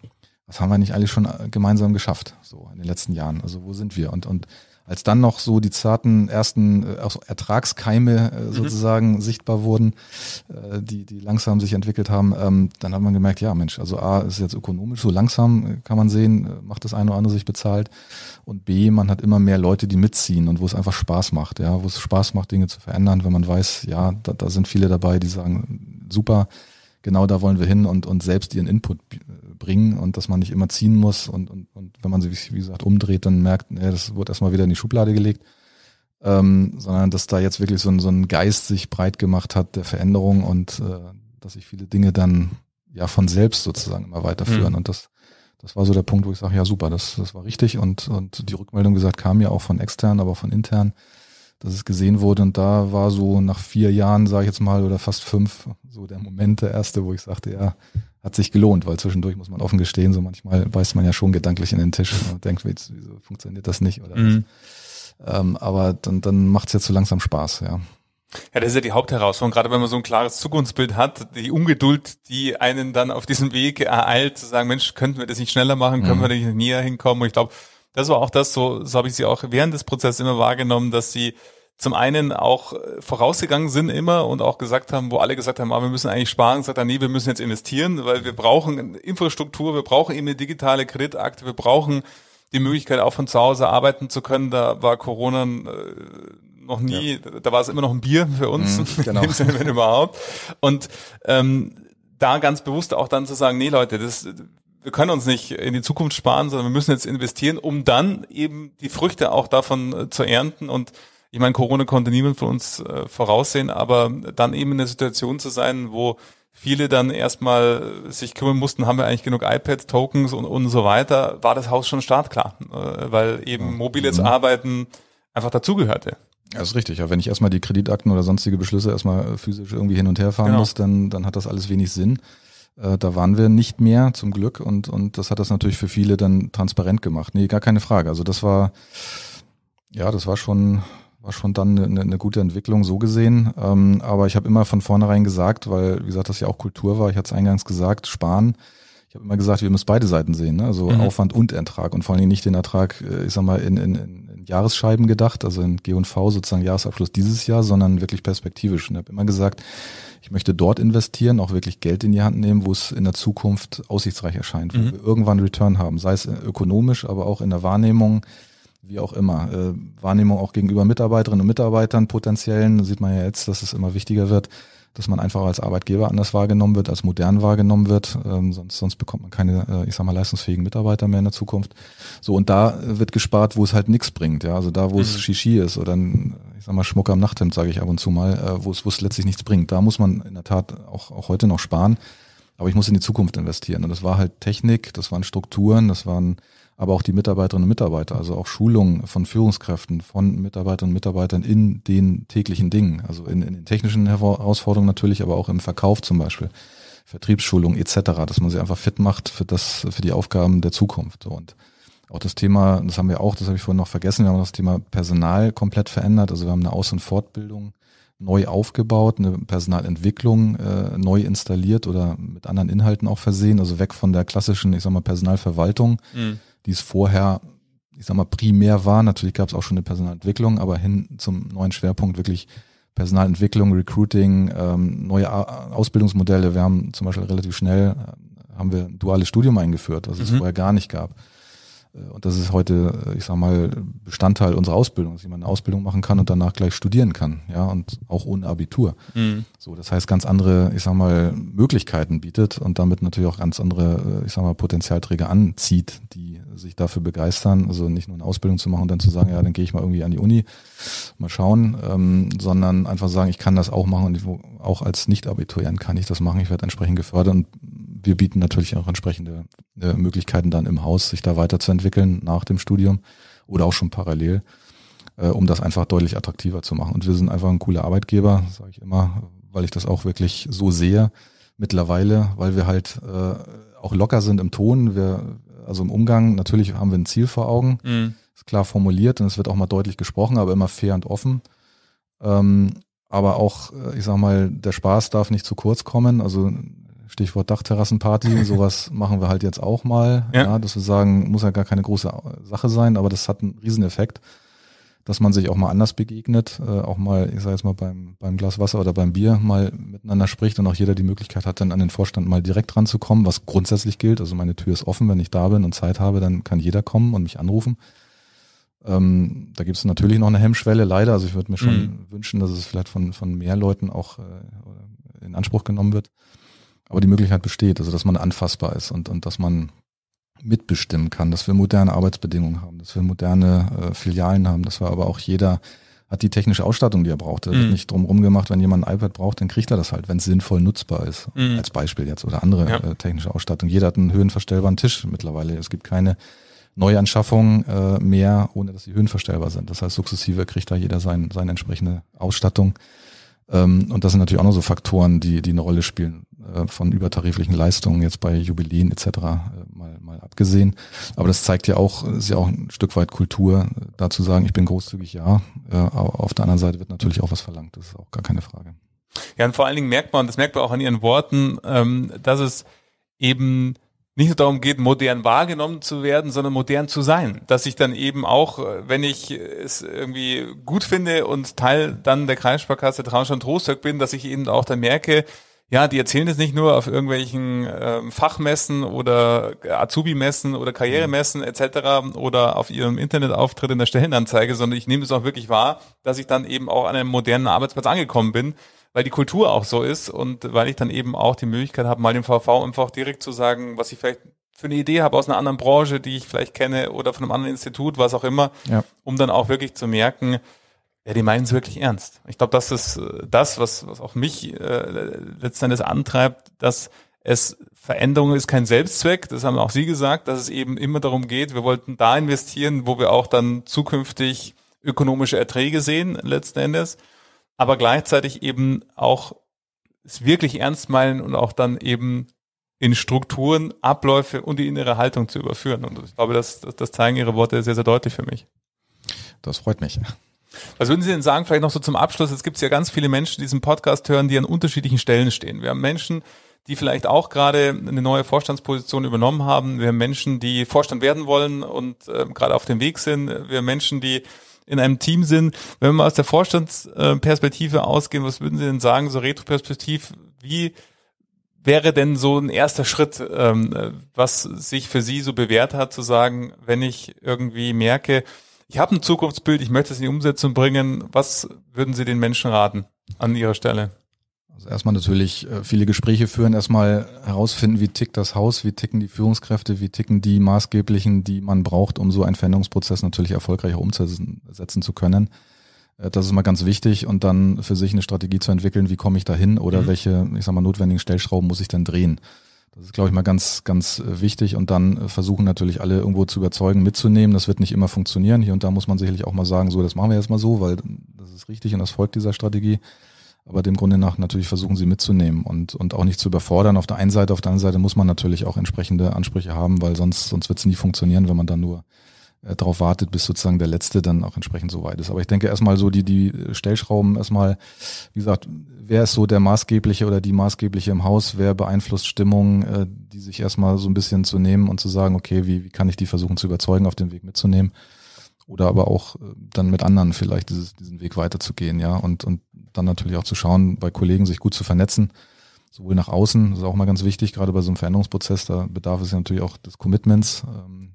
was haben wir nicht alle schon äh, gemeinsam geschafft, so in den letzten Jahren? Also wo sind wir? Und, und als dann noch so die zarten ersten äh, Ertragskeime äh, mhm. sozusagen mhm. sichtbar wurden, äh, die, die langsam sich entwickelt haben, ähm, dann hat man gemerkt, ja Mensch, also A ist jetzt ökonomisch, so langsam äh, kann man sehen, macht das eine oder andere sich bezahlt und B, man hat immer mehr Leute, die mitziehen und wo es einfach Spaß macht, ja, wo es Spaß macht, Dinge zu verändern, wenn man weiß, ja, da, da sind viele dabei, die sagen, super, genau da wollen wir hin und, und selbst ihren Input äh, bringen und dass man nicht immer ziehen muss und, und, und wenn man sich, wie gesagt, umdreht, dann merkt, nee, das wird erstmal wieder in die Schublade gelegt, ähm, sondern dass da jetzt wirklich so ein, so ein Geist sich breit gemacht hat der Veränderung und äh, dass sich viele Dinge dann ja von selbst sozusagen immer weiterführen mhm. und das das war so der Punkt, wo ich sage, ja super, das, das war richtig und, und die Rückmeldung, gesagt, kam ja auch von extern, aber von intern dass es gesehen wurde. Und da war so nach vier Jahren, sage ich jetzt mal, oder fast fünf, so der Moment der erste, wo ich sagte, ja, hat sich gelohnt, weil zwischendurch muss man offen gestehen, so manchmal beißt man ja schon gedanklich in den Tisch und denkt, wieso funktioniert das nicht oder mhm. ähm, aber dann, dann macht es jetzt so langsam Spaß, ja. Ja, das ist ja die Hauptherausforderung, gerade wenn man so ein klares Zukunftsbild hat, die Ungeduld, die einen dann auf diesem Weg ereilt, zu sagen, Mensch, könnten wir das nicht schneller machen, können mhm. wir nicht näher hinkommen? Und ich glaube, das war auch das, so, so habe ich sie auch während des Prozesses immer wahrgenommen, dass sie zum einen auch äh, vorausgegangen sind immer und auch gesagt haben, wo alle gesagt haben, ah, wir müssen eigentlich sparen, sagt er, nee, wir müssen jetzt investieren, weil wir brauchen Infrastruktur, wir brauchen eben eine digitale Kreditakte, wir brauchen die Möglichkeit auch von zu Hause arbeiten zu können. Da war Corona äh, noch nie, ja. da war es immer noch ein Bier für uns, mm, genau. Sinne, wenn überhaupt. Und ähm, da ganz bewusst auch dann zu sagen, nee Leute, das wir können uns nicht in die Zukunft sparen, sondern wir müssen jetzt investieren, um dann eben die Früchte auch davon äh, zu ernten und ich meine, Corona konnte niemand von uns äh, voraussehen, aber dann eben in der Situation zu sein, wo viele dann erstmal sich kümmern mussten, haben wir eigentlich genug iPads, Tokens und, und so weiter, war das Haus schon startklar, äh, weil eben mobiles mhm. Arbeiten einfach dazugehörte. Ja, ist richtig. Ja, wenn ich erstmal die Kreditakten oder sonstige Beschlüsse erstmal physisch irgendwie hin und her fahren genau. muss, dann, dann hat das alles wenig Sinn. Äh, da waren wir nicht mehr, zum Glück, und, und das hat das natürlich für viele dann transparent gemacht. Nee, gar keine Frage. Also das war, ja, das war schon, war schon dann eine, eine gute Entwicklung, so gesehen. Ähm, aber ich habe immer von vornherein gesagt, weil, wie gesagt, das ja auch Kultur war, ich hatte es eingangs gesagt, sparen. Ich habe immer gesagt, wir müssen beide Seiten sehen, ne? also mhm. Aufwand und Ertrag und vor allen Dingen nicht den Ertrag, äh, ich sag mal, in, in, in Jahresscheiben gedacht, also in G&V sozusagen Jahresabschluss dieses Jahr, sondern wirklich perspektivisch. Und ich habe immer gesagt, ich möchte dort investieren, auch wirklich Geld in die Hand nehmen, wo es in der Zukunft aussichtsreich erscheint, wo mhm. wir irgendwann Return haben, sei es äh, ökonomisch, aber auch in der Wahrnehmung, wie auch immer. Äh, Wahrnehmung auch gegenüber Mitarbeiterinnen und Mitarbeitern, potenziellen, sieht man ja jetzt, dass es immer wichtiger wird, dass man einfach als Arbeitgeber anders wahrgenommen wird, als modern wahrgenommen wird. Ähm, sonst, sonst bekommt man keine, äh, ich sag mal, leistungsfähigen Mitarbeiter mehr in der Zukunft. So, und da äh, wird gespart, wo es halt nichts bringt, ja. Also da, wo mhm. es Shishi ist oder ein, äh, ich sag mal, Schmuck am Nachthemd, sage ich ab und zu mal, äh, wo es, wo es letztlich nichts bringt. Da muss man in der Tat auch, auch heute noch sparen. Aber ich muss in die Zukunft investieren. Und das war halt Technik, das waren Strukturen, das waren aber auch die Mitarbeiterinnen und Mitarbeiter, also auch Schulungen von Führungskräften, von Mitarbeiterinnen und Mitarbeitern in den täglichen Dingen, also in, in den technischen Herausforderungen natürlich, aber auch im Verkauf zum Beispiel, Vertriebsschulung etc., dass man sie einfach fit macht für das, für die Aufgaben der Zukunft. Und auch das Thema, das haben wir auch, das habe ich vorhin noch vergessen, wir haben das Thema Personal komplett verändert. Also wir haben eine Aus- und Fortbildung neu aufgebaut, eine Personalentwicklung äh, neu installiert oder mit anderen Inhalten auch versehen, also weg von der klassischen, ich sag mal, Personalverwaltung, mhm die es vorher, ich sag mal, primär war. Natürlich gab es auch schon eine Personalentwicklung, aber hin zum neuen Schwerpunkt wirklich Personalentwicklung, Recruiting, ähm, neue Ausbildungsmodelle. Wir haben zum Beispiel relativ schnell ähm, haben wir ein duales Studium eingeführt, was es mhm. vorher gar nicht gab. Äh, und das ist heute, äh, ich sag mal, Bestandteil unserer Ausbildung, dass jemand eine Ausbildung machen kann und danach gleich studieren kann, ja, und auch ohne Abitur. Mhm. So, das heißt, ganz andere, ich sag mal, Möglichkeiten bietet und damit natürlich auch ganz andere, äh, ich sag mal, Potenzialträger anzieht, die sich dafür begeistern, also nicht nur eine Ausbildung zu machen und dann zu sagen, ja, dann gehe ich mal irgendwie an die Uni, mal schauen, ähm, sondern einfach sagen, ich kann das auch machen und ich, auch als Nicht-Abiturient kann ich das machen. Ich werde entsprechend gefördert und wir bieten natürlich auch entsprechende äh, Möglichkeiten dann im Haus, sich da weiterzuentwickeln nach dem Studium oder auch schon parallel, äh, um das einfach deutlich attraktiver zu machen. Und wir sind einfach ein cooler Arbeitgeber, sage ich immer, weil ich das auch wirklich so sehe mittlerweile, weil wir halt äh, auch locker sind im Ton. Wir, also im Umgang, natürlich haben wir ein Ziel vor Augen, mhm. ist klar formuliert und es wird auch mal deutlich gesprochen, aber immer fair und offen. Ähm, aber auch, äh, ich sag mal, der Spaß darf nicht zu kurz kommen. Also Stichwort Dachterrassenparty, sowas machen wir halt jetzt auch mal. Ja. ja. dass wir sagen, muss ja gar keine große Sache sein, aber das hat einen Rieseneffekt, dass man sich auch mal anders begegnet, äh, auch mal, ich sage jetzt mal, beim, beim Glas Wasser oder beim Bier mal miteinander spricht und auch jeder die Möglichkeit hat, dann an den Vorstand mal direkt ranzukommen, was grundsätzlich gilt. Also meine Tür ist offen, wenn ich da bin und Zeit habe, dann kann jeder kommen und mich anrufen. Ähm, da gibt es natürlich noch eine Hemmschwelle, leider. Also ich würde mir schon mhm. wünschen, dass es vielleicht von, von mehr Leuten auch äh, in Anspruch genommen wird. Aber die Möglichkeit besteht, also dass man anfassbar ist und, und dass man mitbestimmen kann, dass wir moderne Arbeitsbedingungen haben, dass wir moderne äh, Filialen haben, dass wir aber auch jeder hat die technische Ausstattung, die er braucht. Da wird mhm. nicht drumherum gemacht, wenn jemand ein iPad braucht, dann kriegt er das halt, wenn es sinnvoll nutzbar ist. Mhm. Als Beispiel jetzt oder andere ja. äh, technische Ausstattung. Jeder hat einen höhenverstellbaren Tisch mittlerweile. Es gibt keine Neuanschaffungen äh, mehr, ohne dass sie höhenverstellbar sind. Das heißt, sukzessive kriegt da jeder sein, seine entsprechende Ausstattung. Ähm, und das sind natürlich auch noch so Faktoren, die, die eine Rolle spielen, äh, von übertariflichen Leistungen jetzt bei Jubiläen etc. Äh, mal, mal abgesehen. Aber das zeigt ja auch, äh, ist ja auch ein Stück weit Kultur, äh, da zu sagen, ich bin großzügig, ja. Äh, auf der anderen Seite wird natürlich auch was verlangt, das ist auch gar keine Frage. Ja, und vor allen Dingen merkt man, das merkt man auch an Ihren Worten, ähm, dass es eben nicht nur darum geht, modern wahrgenommen zu werden, sondern modern zu sein. Dass ich dann eben auch, äh, wenn ich äh, es irgendwie gut finde und Teil dann der Kreissparkasse Traunstein Trostöck bin, dass ich eben auch dann merke, ja, die erzählen das nicht nur auf irgendwelchen ähm, Fachmessen oder äh, Azubi-Messen oder Karrieremessen etc. oder auf ihrem Internetauftritt in der Stellenanzeige, sondern ich nehme es auch wirklich wahr, dass ich dann eben auch an einem modernen Arbeitsplatz angekommen bin weil die Kultur auch so ist und weil ich dann eben auch die Möglichkeit habe, mal dem VV einfach direkt zu sagen, was ich vielleicht für eine Idee habe aus einer anderen Branche, die ich vielleicht kenne oder von einem anderen Institut, was auch immer, ja. um dann auch wirklich zu merken, ja, die meinen es wirklich ernst. Ich glaube, das ist äh, das, was, was auch mich äh, letzten Endes antreibt, dass es Veränderung ist kein Selbstzweck, das haben auch Sie gesagt, dass es eben immer darum geht, wir wollten da investieren, wo wir auch dann zukünftig ökonomische Erträge sehen, letzten Endes aber gleichzeitig eben auch es wirklich ernst meinen und auch dann eben in Strukturen, Abläufe und die innere Haltung zu überführen. Und ich glaube, das, das zeigen Ihre Worte sehr, sehr deutlich für mich. Das freut mich. Was würden Sie denn sagen, vielleicht noch so zum Abschluss, Es gibt ja ganz viele Menschen, die diesen Podcast hören, die an unterschiedlichen Stellen stehen. Wir haben Menschen, die vielleicht auch gerade eine neue Vorstandsposition übernommen haben. Wir haben Menschen, die Vorstand werden wollen und äh, gerade auf dem Weg sind. Wir haben Menschen, die in einem Team sind. Wenn wir mal aus der Vorstandsperspektive ausgehen, was würden Sie denn sagen, so retroperspektiv, wie wäre denn so ein erster Schritt, ähm, was sich für Sie so bewährt hat, zu sagen, wenn ich irgendwie merke, ich habe ein Zukunftsbild, ich möchte es in die Umsetzung bringen, was würden Sie den Menschen raten an Ihrer Stelle? Also erstmal natürlich äh, viele Gespräche führen, erstmal herausfinden, wie tickt das Haus, wie ticken die Führungskräfte, wie ticken die maßgeblichen, die man braucht, um so einen Veränderungsprozess natürlich erfolgreich umzusetzen zu können. Äh, das ist mal ganz wichtig und dann für sich eine Strategie zu entwickeln, wie komme ich da hin oder mhm. welche, ich sag mal, notwendigen Stellschrauben muss ich denn drehen. Das ist, glaube ich, mal ganz, ganz äh, wichtig und dann versuchen natürlich alle irgendwo zu überzeugen, mitzunehmen. Das wird nicht immer funktionieren. Hier und da muss man sicherlich auch mal sagen, so, das machen wir jetzt mal so, weil das ist richtig und das folgt dieser Strategie aber dem Grunde nach natürlich versuchen, sie mitzunehmen und, und auch nicht zu überfordern. Auf der einen Seite, auf der anderen Seite muss man natürlich auch entsprechende Ansprüche haben, weil sonst, sonst wird es nie funktionieren, wenn man dann nur äh, darauf wartet, bis sozusagen der Letzte dann auch entsprechend so weit ist. Aber ich denke erstmal so, die, die Stellschrauben erstmal, wie gesagt, wer ist so der maßgebliche oder die maßgebliche im Haus, wer beeinflusst Stimmung, äh, die sich erstmal so ein bisschen zu nehmen und zu sagen, okay, wie, wie kann ich die versuchen zu überzeugen, auf den Weg mitzunehmen oder aber auch äh, dann mit anderen vielleicht dieses, diesen Weg weiterzugehen, ja, und, und dann natürlich auch zu schauen, bei Kollegen sich gut zu vernetzen, sowohl nach außen, das ist auch mal ganz wichtig, gerade bei so einem Veränderungsprozess, da bedarf es ja natürlich auch des Commitments ähm,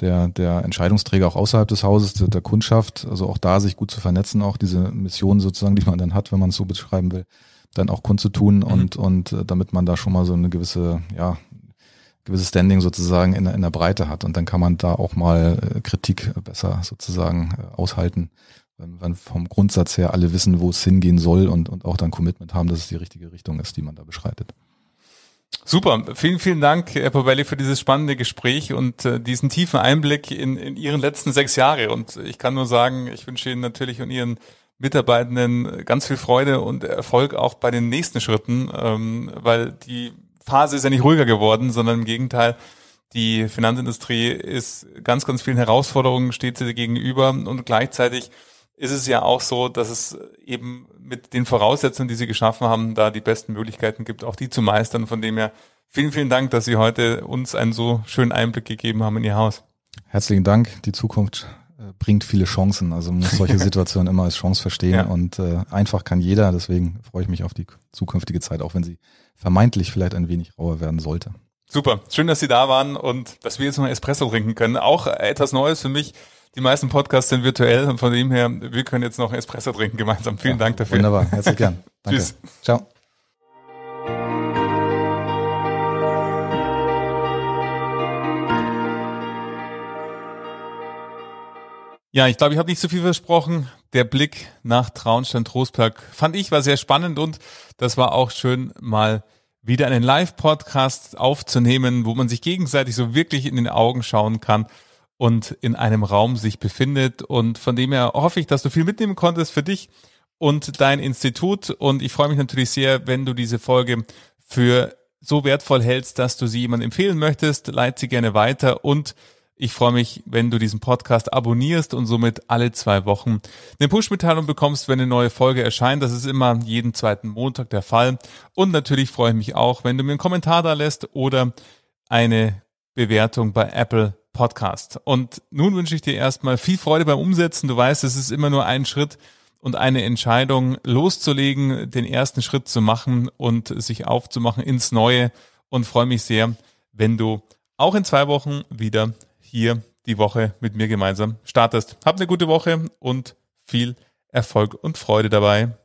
der, der Entscheidungsträger auch außerhalb des Hauses, der, der Kundschaft, also auch da sich gut zu vernetzen, auch diese Mission sozusagen, die man dann hat, wenn man es so beschreiben will, dann auch kundzutun mhm. und, und äh, damit man da schon mal so eine gewisse, ja, gewisses Standing sozusagen in, in der Breite hat. Und dann kann man da auch mal äh, Kritik besser sozusagen äh, aushalten, wenn, wenn vom Grundsatz her alle wissen, wo es hingehen soll und, und auch dann Commitment haben, dass es die richtige Richtung ist, die man da beschreitet. Super, vielen, vielen Dank, Herr Pobelli, für dieses spannende Gespräch und äh, diesen tiefen Einblick in, in Ihren letzten sechs Jahre. Und ich kann nur sagen, ich wünsche Ihnen natürlich und Ihren Mitarbeitenden ganz viel Freude und Erfolg auch bei den nächsten Schritten, ähm, weil die Phase ist ja nicht ruhiger geworden, sondern im Gegenteil, die Finanzindustrie ist ganz, ganz vielen Herausforderungen steht sie gegenüber und gleichzeitig ist es ja auch so, dass es eben mit den Voraussetzungen, die Sie geschaffen haben, da die besten Möglichkeiten gibt, auch die zu meistern. Von dem her vielen, vielen Dank, dass Sie heute uns einen so schönen Einblick gegeben haben in Ihr Haus. Herzlichen Dank. Die Zukunft äh, bringt viele Chancen. Also man muss solche Situationen immer als Chance verstehen ja. und äh, einfach kann jeder. Deswegen freue ich mich auf die zukünftige Zeit, auch wenn sie vermeintlich vielleicht ein wenig rauer werden sollte. Super, schön, dass Sie da waren und dass wir jetzt noch Espresso trinken können. Auch etwas Neues für mich. Die meisten Podcasts sind virtuell und von dem her, wir können jetzt noch Espresso trinken gemeinsam. Vielen ja, Dank dafür. Wunderbar, herzlich gern. Danke. Tschüss. Ciao. Ja, ich glaube, ich habe nicht so viel versprochen. Der Blick nach Traunstein-Trostberg fand ich war sehr spannend und das war auch schön, mal wieder einen Live-Podcast aufzunehmen, wo man sich gegenseitig so wirklich in den Augen schauen kann und in einem Raum sich befindet. Und von dem her hoffe ich, dass du viel mitnehmen konntest für dich und dein Institut. Und ich freue mich natürlich sehr, wenn du diese Folge für so wertvoll hältst, dass du sie jemandem empfehlen möchtest. Leit sie gerne weiter und ich freue mich, wenn du diesen Podcast abonnierst und somit alle zwei Wochen eine Push-Mitteilung bekommst, wenn eine neue Folge erscheint. Das ist immer jeden zweiten Montag der Fall. Und natürlich freue ich mich auch, wenn du mir einen Kommentar da lässt oder eine Bewertung bei Apple Podcast. Und nun wünsche ich dir erstmal viel Freude beim Umsetzen. Du weißt, es ist immer nur ein Schritt und eine Entscheidung loszulegen, den ersten Schritt zu machen und sich aufzumachen ins Neue. Und freue mich sehr, wenn du auch in zwei Wochen wieder hier die Woche mit mir gemeinsam startest. Habt eine gute Woche und viel Erfolg und Freude dabei.